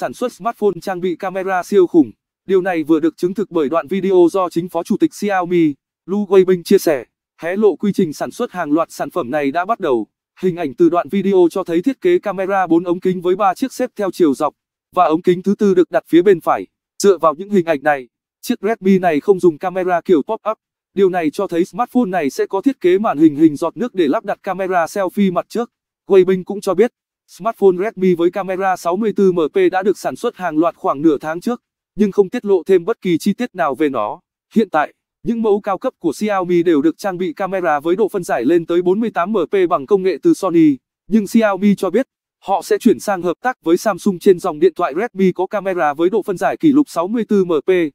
sản xuất smartphone trang bị camera siêu khủng. Điều này vừa được chứng thực bởi đoạn video do chính phó chủ tịch Xiaomi, Lu Weibing chia sẻ. Hé lộ quy trình sản xuất hàng loạt sản phẩm này đã bắt đầu. Hình ảnh từ đoạn video cho thấy thiết kế camera 4 ống kính với 3 chiếc xếp theo chiều dọc và ống kính thứ tư được đặt phía bên phải. Dựa vào những hình ảnh này, chiếc Redmi này không dùng camera kiểu pop-up. Điều này cho thấy smartphone này sẽ có thiết kế màn hình hình giọt nước để lắp đặt camera selfie mặt trước. Weibing cũng cho biết, Smartphone Redmi với camera 64MP đã được sản xuất hàng loạt khoảng nửa tháng trước, nhưng không tiết lộ thêm bất kỳ chi tiết nào về nó. Hiện tại, những mẫu cao cấp của Xiaomi đều được trang bị camera với độ phân giải lên tới 48MP bằng công nghệ từ Sony, nhưng Xiaomi cho biết, họ sẽ chuyển sang hợp tác với Samsung trên dòng điện thoại Redmi có camera với độ phân giải kỷ lục 64MP.